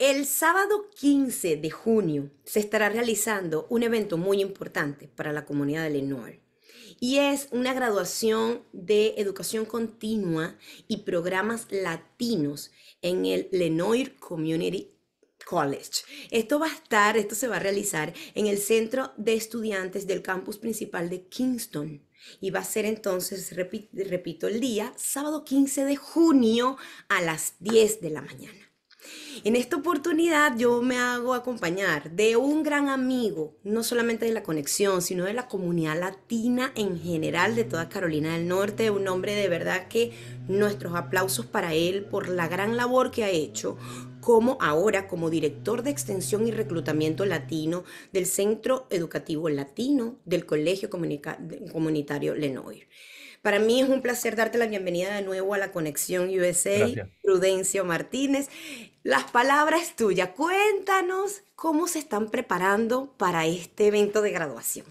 El sábado 15 de junio se estará realizando un evento muy importante para la comunidad de Lenoir y es una graduación de educación continua y programas latinos en el Lenoir Community College. Esto va a estar, esto se va a realizar en el centro de estudiantes del campus principal de Kingston. Y va a ser entonces, repito, repito el día, sábado 15 de junio a las 10 de la mañana. En esta oportunidad yo me hago acompañar de un gran amigo, no solamente de la conexión, sino de la comunidad latina en general de toda Carolina del Norte, un hombre de verdad que nuestros aplausos para él por la gran labor que ha hecho como ahora como director de extensión y reclutamiento latino del Centro Educativo Latino del Colegio Comunitario Lenoir. Para mí es un placer darte la bienvenida de nuevo a la Conexión USA, Prudencio Martínez. Las palabras tuyas. Cuéntanos cómo se están preparando para este evento de graduación.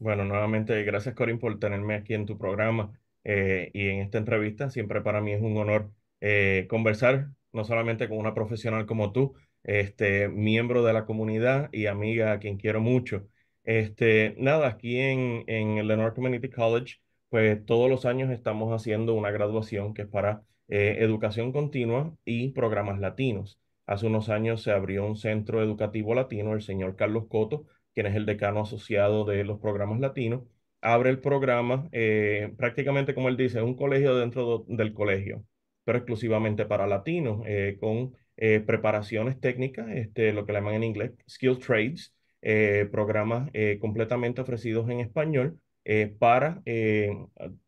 Bueno, nuevamente, gracias Corin por tenerme aquí en tu programa eh, y en esta entrevista. Siempre para mí es un honor eh, conversar no solamente con una profesional como tú, este, miembro de la comunidad y amiga a quien quiero mucho. Este, nada, aquí en, en el Lenore Community College, pues todos los años estamos haciendo una graduación que es para eh, educación continua y programas latinos. Hace unos años se abrió un centro educativo latino, el señor Carlos Coto, quien es el decano asociado de los programas latinos, abre el programa eh, prácticamente como él dice, un colegio dentro del colegio pero exclusivamente para latinos, eh, con eh, preparaciones técnicas, este, lo que le llaman en inglés skill trades, eh, programas completamente ofrecidos en español para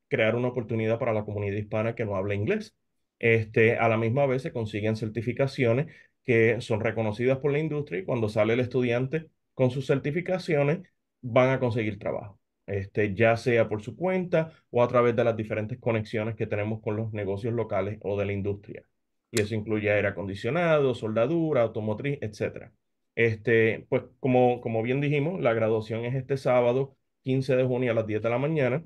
crear una oportunidad para la comunidad hispana que no habla inglés. Este, a la misma vez se consiguen certificaciones que son reconocidas por la industria y cuando sale el estudiante con sus certificaciones van a conseguir trabajo este, ya sea por su cuenta o a través de las diferentes conexiones que tenemos con los negocios locales o de la industria. Y eso incluye aire acondicionado, soldadura, automotriz, etc. Este, pues como, como bien dijimos, la graduación es este sábado 15 de junio a las 10 de la mañana.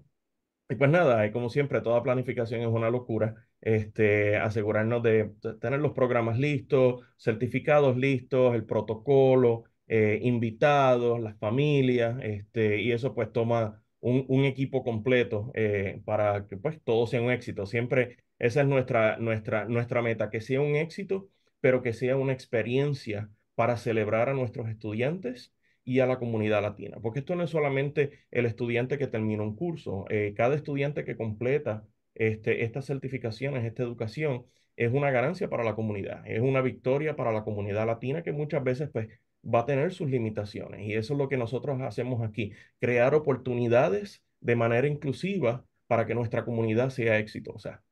Y pues nada, como siempre, toda planificación es una locura. Este, asegurarnos de tener los programas listos, certificados listos, el protocolo, eh, invitados, las familias, este, y eso pues toma un, equipo completo eh, para que pues todo sea un éxito. Siempre esa es nuestra, nuestra, nuestra meta, que sea un éxito, pero que sea una experiencia para celebrar a nuestros estudiantes y a la comunidad latina, porque esto no es solamente el estudiante que termina un curso, eh, cada estudiante que completa este, estas certificaciones, esta educación, es una ganancia para la comunidad, es una victoria para la comunidad latina que muchas veces pues va a tener sus limitaciones y eso es lo que nosotros hacemos aquí, crear oportunidades de manera inclusiva para que nuestra comunidad sea exitosa.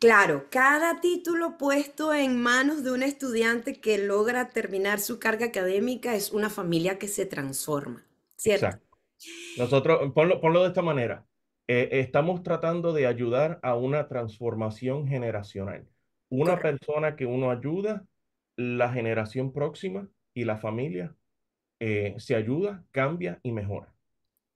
Claro, cada título puesto en manos de un estudiante que logra terminar su carga académica es una familia que se transforma, ¿cierto? Nosotros, ponlo, ponlo de esta manera, eh, estamos tratando de ayudar a una transformación generacional una persona que uno ayuda, la generación próxima y la familia eh, se ayuda, cambia y mejora.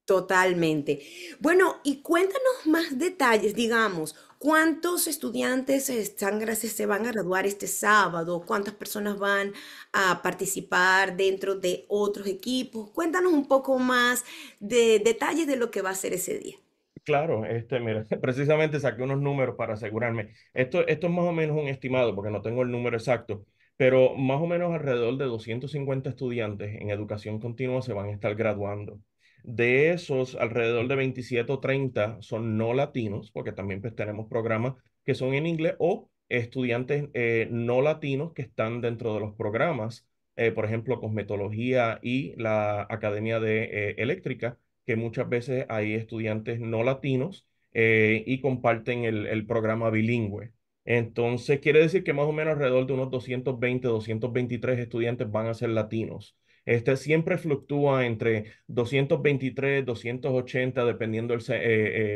Totalmente. Bueno, y cuéntanos más detalles, digamos, ¿cuántos estudiantes están, se van a graduar este sábado? ¿Cuántas personas van a participar dentro de otros equipos? Cuéntanos un poco más de detalles de lo que va a ser ese día. Claro, este, mira, precisamente saqué unos números para asegurarme. Esto, esto es más o menos un estimado, porque no tengo el número exacto, pero más o menos alrededor de 250 estudiantes en educación continua se van a estar graduando. De esos, alrededor de 27 o 30 son no latinos, porque también pues, tenemos programas que son en inglés, o estudiantes eh, no latinos que están dentro de los programas, eh, por ejemplo, cosmetología y la Academia de eh, Eléctrica que muchas veces hay estudiantes no latinos eh, y comparten el, programa bilingüe. Entonces, quiere decir que más o menos alrededor de unos 220, 223 estudiantes van a ser latinos. Este siempre fluctúa entre 223, 280, dependiendo el, eh,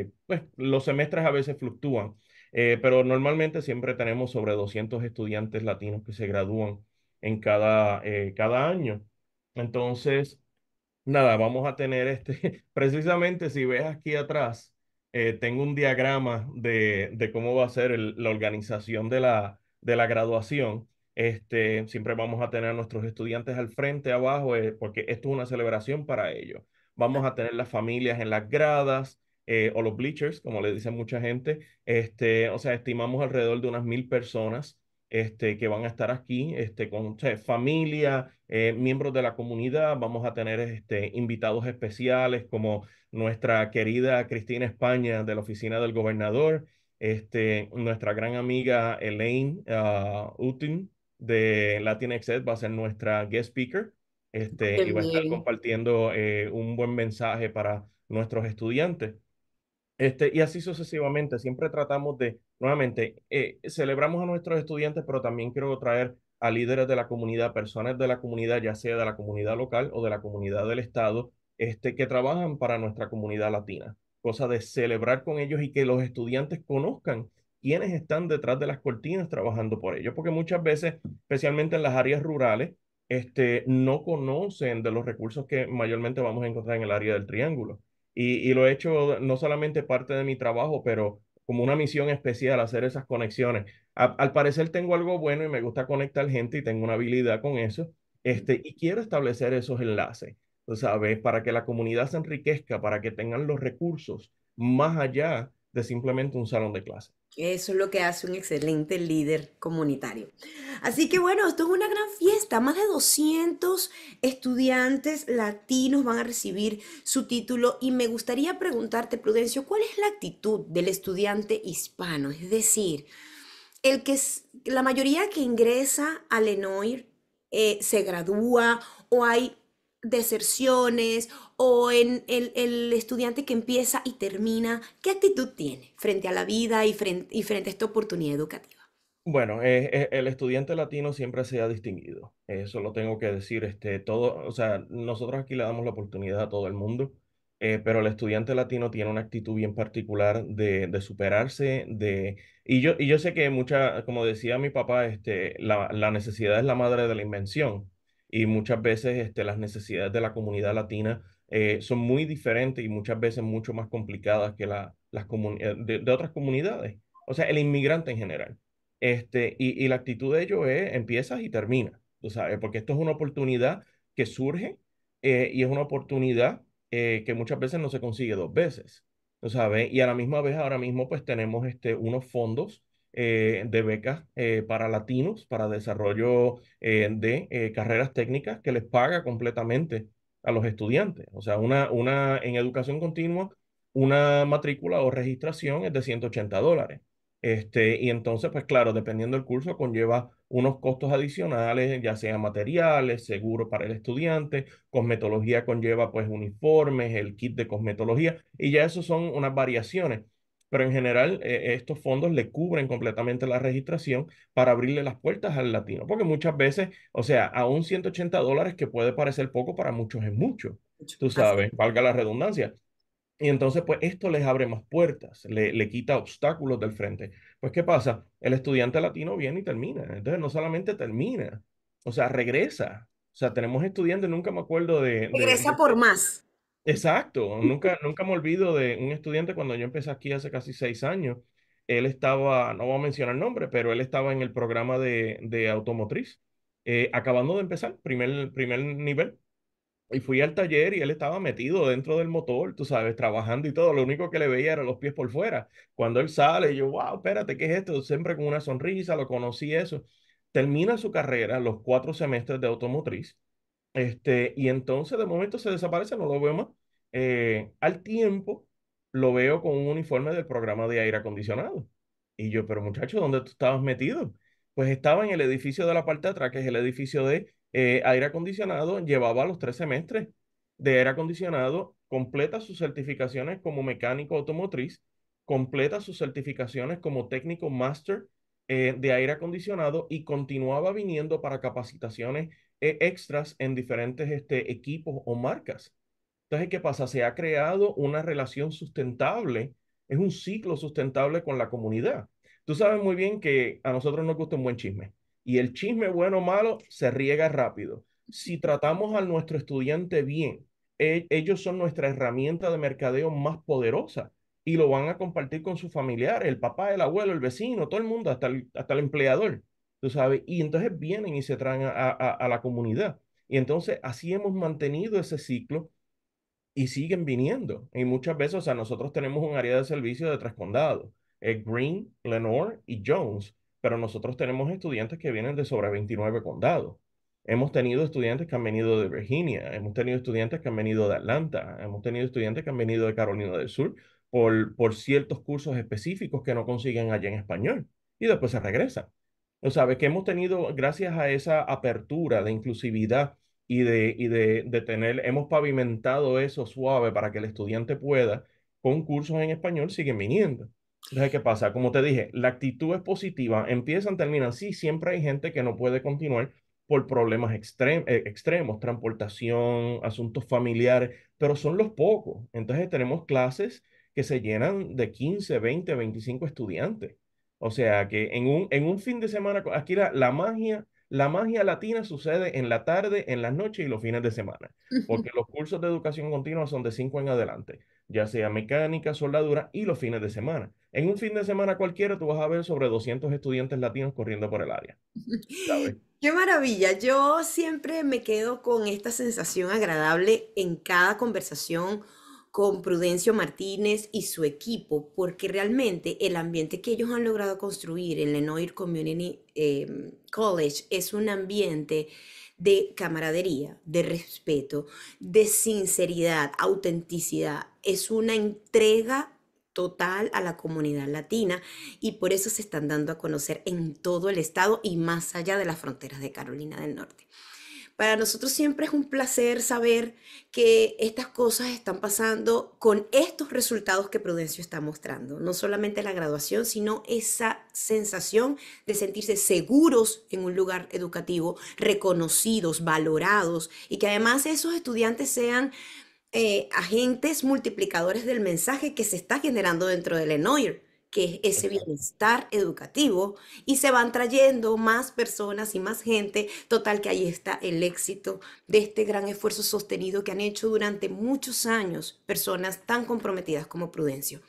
eh, pues los semestres a veces fluctúan, pero normalmente siempre tenemos sobre 200 estudiantes latinos que se gradúan en cada, cada año. Entonces, nada, vamos a tener este, precisamente si ves aquí atrás, eh, tengo un diagrama de, cómo va a ser la organización de la, de la graduación. Este, siempre vamos a tener a nuestros estudiantes al frente, abajo, eh, porque esto es una celebración para ellos. Vamos a tener las familias en las gradas eh, o los bleachers, como le dice mucha gente. Este, o sea, estimamos alrededor de unas mil personas este, que van a estar aquí, este, con familia, eh, miembros de la comunidad. Vamos a tener este, invitados especiales como nuestra querida Cristina España de la Oficina del Gobernador, este, nuestra gran amiga Elaine uh, Utin de LatinXed va a ser nuestra guest speaker este, y va a estar compartiendo eh, un buen mensaje para nuestros estudiantes. Este, y así sucesivamente, siempre tratamos de, nuevamente, eh, celebramos a nuestros estudiantes, pero también quiero traer a líderes de la comunidad, personas de la comunidad, ya sea de la comunidad local o de la comunidad del Estado, este, que trabajan para nuestra comunidad latina. Cosa de celebrar con ellos y que los estudiantes conozcan quiénes están detrás de las cortinas trabajando por ellos, porque muchas veces, especialmente en las áreas rurales, este, no conocen de los recursos que mayormente vamos a encontrar en el área del triángulo y, lo he hecho no solamente parte de mi trabajo, pero como una misión especial, hacer esas conexiones. al parecer tengo algo bueno y me gusta conectar gente y tengo una habilidad con eso, este, y quiero establecer esos enlaces, ¿sabes? Para que la comunidad se enriquezca, para que tengan los recursos más allá de simplemente un salón de clases. Eso es lo que hace un excelente líder comunitario. Así que bueno, esto es una gran fiesta. Más de 200 estudiantes latinos van a recibir su título y me gustaría preguntarte, Prudencio, ¿cuál es la actitud del estudiante hispano? Es decir, el que la mayoría que ingresa a Lenoir eh, se gradúa o hay deserciones o en el, estudiante que empieza y termina, ¿qué actitud tiene frente a la vida y frente, a esta oportunidad educativa? Bueno, eh, eh, el estudiante latino siempre se ha distinguido, eso lo tengo que decir, este, todo, o sea, nosotros aquí le damos la oportunidad a todo el mundo, eh, pero el estudiante latino tiene una actitud bien particular de, superarse, de, y yo, yo sé que mucha, como decía mi papá, este, la, la necesidad es la madre de la invención, y muchas veces este, las necesidades de la comunidad latina eh, son muy diferentes y muchas veces mucho más complicadas que las eh, de, de, otras comunidades. O sea, el inmigrante en general. Este, y, la actitud de ellos es empiezas y termina tú sabes, porque esto es una oportunidad que surge eh, y es una oportunidad que muchas veces no se consigue dos veces, tú sabes, y a la misma vez ahora mismo pues tenemos este, unos fondos eh, de becas eh, para latinos, para desarrollo eh, de carreras técnicas que les paga completamente a los estudiantes. O sea, una, una, en educación continua, una matrícula o registración es de 180 dólares. Este, y entonces, pues claro, dependiendo del curso, conlleva unos costos adicionales, ya sea materiales, seguro para el estudiante, cosmetología conlleva pues uniformes, el kit de cosmetología, y ya eso son unas variaciones pero en general eh, estos fondos le cubren completamente la registración para abrirle las puertas al latino, porque muchas veces, o sea, a un 180 dólares que puede parecer poco, para muchos es mucho, tú sabes, valga la redundancia. Y entonces, pues esto les abre más puertas, le, le quita obstáculos del frente. Pues, ¿qué pasa? El estudiante latino viene y termina. Entonces, no solamente termina, o sea, regresa. O sea, tenemos estudiantes, nunca me acuerdo de... Regresa por más. Exacto, nunca, nunca me olvido de un estudiante cuando yo empecé aquí hace casi seis años. Él estaba, no voy a mencionar el nombre, pero él estaba en el programa de, automotriz, eh, acabando de empezar, primer, primer nivel. Y fui al taller y él estaba metido dentro del motor, tú sabes, trabajando y todo. Lo único que le veía eran los pies por fuera. Cuando él sale, yo, wow, espérate, ¿qué es esto? Siempre con una sonrisa, lo conocí eso. Termina su carrera, los cuatro semestres de automotriz este, y entonces de momento se desaparece, no lo veo más. Eh, al tiempo lo veo con un uniforme del programa de aire acondicionado. Y yo, pero muchachos, ¿dónde tú estabas metido? Pues estaba en el edificio de la parte de atrás, que es el edificio de eh, aire acondicionado, llevaba los tres semestres de aire acondicionado, completa sus certificaciones como mecánico automotriz, completa sus certificaciones como técnico master eh, de aire acondicionado y continuaba viniendo para capacitaciones eh, extras en diferentes este, equipos o marcas. Entonces, ¿qué pasa? Se ha creado una relación sustentable, es un ciclo sustentable con la comunidad. Tú sabes muy bien que a nosotros nos gusta un buen chisme y el chisme bueno o malo se riega rápido. Si tratamos a nuestro estudiante bien, e, ellos son nuestra herramienta de mercadeo más poderosa y lo van a compartir con su familiar el papá, el abuelo, el vecino, todo el mundo, hasta el, hasta el empleador, tú sabes, y entonces vienen y se traen a, la comunidad. Y entonces así hemos mantenido ese ciclo y siguen viniendo. Y muchas veces, o sea, nosotros tenemos un área de servicio de tres condados, Green, Lenore y Jones, pero nosotros tenemos estudiantes que vienen de sobre 29 condados. Hemos tenido estudiantes que han venido de Virginia, hemos tenido estudiantes que han venido de Atlanta, hemos tenido estudiantes que han venido de Carolina del Sur por, por ciertos cursos específicos que no consiguen allá en español y después se regresa, O sabes que hemos tenido, gracias a esa apertura de inclusividad y de, y de, tener, hemos pavimentado eso suave para que el estudiante pueda, con cursos en español siguen viniendo. Entonces, ¿qué pasa? Como te dije, la actitud es positiva, empiezan, terminan. Sí, siempre hay gente que no puede continuar por problemas extrem eh, extremos, transportación, asuntos familiares, pero son los pocos. Entonces, tenemos clases que se llenan de 15, 20, 25 estudiantes. O sea que en un, en un fin de semana, aquí la, la magia, la magia latina sucede en la tarde, en las noches y los fines de semana, porque los cursos de educación continua son de 5 en adelante, ya sea mecánica, soldadura y los fines de semana. En un fin de semana cualquiera tú vas a ver sobre 200 estudiantes latinos corriendo por el área. Qué maravilla. Yo siempre me quedo con esta sensación agradable en cada conversación con Prudencio Martínez y su equipo, porque realmente el ambiente que ellos han logrado construir en Lenoir Community em, College es un ambiente de camaradería, de respeto, de sinceridad, autenticidad. Es una entrega total a la comunidad latina y por eso se están dando a conocer en todo el estado y más allá de las fronteras de Carolina del Norte. Para nosotros siempre es un placer saber que estas cosas están pasando con estos resultados que Prudencio está mostrando. No solamente la graduación, sino esa sensación de sentirse seguros en un lugar educativo, reconocidos, valorados y que además esos estudiantes sean eh, agentes multiplicadores del mensaje que se está generando dentro del ENOIR que es ese bienestar educativo, y se van trayendo más personas y más gente. Total, que ahí está el éxito de este gran esfuerzo sostenido que han hecho durante muchos años personas tan comprometidas como Prudencio.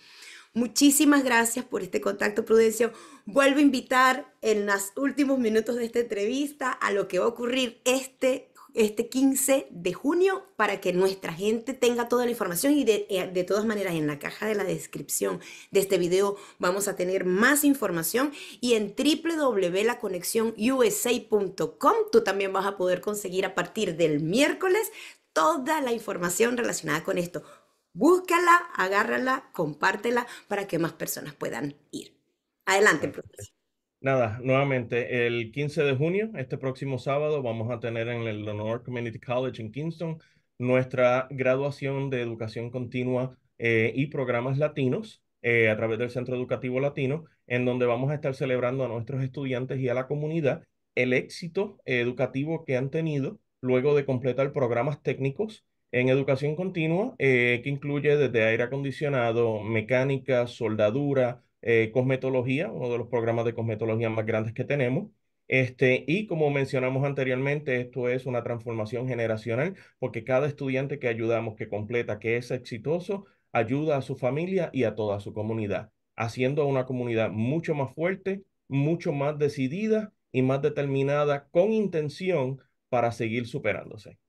Muchísimas gracias por este contacto, Prudencio. Vuelvo a invitar en los últimos minutos de esta entrevista a lo que va a ocurrir este este 15 de junio para que nuestra gente tenga toda la información y eh, de, todas maneras en la caja de la descripción de este video vamos a tener más información y en www.laconexionusa.com tú también vas a poder conseguir a partir del miércoles toda la información relacionada con esto. Búscala, agárrala, compártela para que más personas puedan ir. Adelante, profesor. Nada, nuevamente, el 15 de junio, este próximo sábado, vamos a tener en el Lenore Community College en Kingston nuestra graduación de educación continua eh, y programas latinos eh, a través del Centro Educativo Latino, en donde vamos a estar celebrando a nuestros estudiantes y a la comunidad el éxito educativo que han tenido luego de completar programas técnicos en educación continua, eh, que incluye desde aire acondicionado, mecánica, soldadura, eh, cosmetología, uno de los programas de cosmetología más grandes que tenemos. Este, y como mencionamos anteriormente, esto es una transformación generacional porque cada estudiante que ayudamos, que completa, que es exitoso, ayuda a su familia y a toda su comunidad, haciendo a una comunidad mucho más fuerte, mucho más decidida y más determinada con intención para seguir superándose.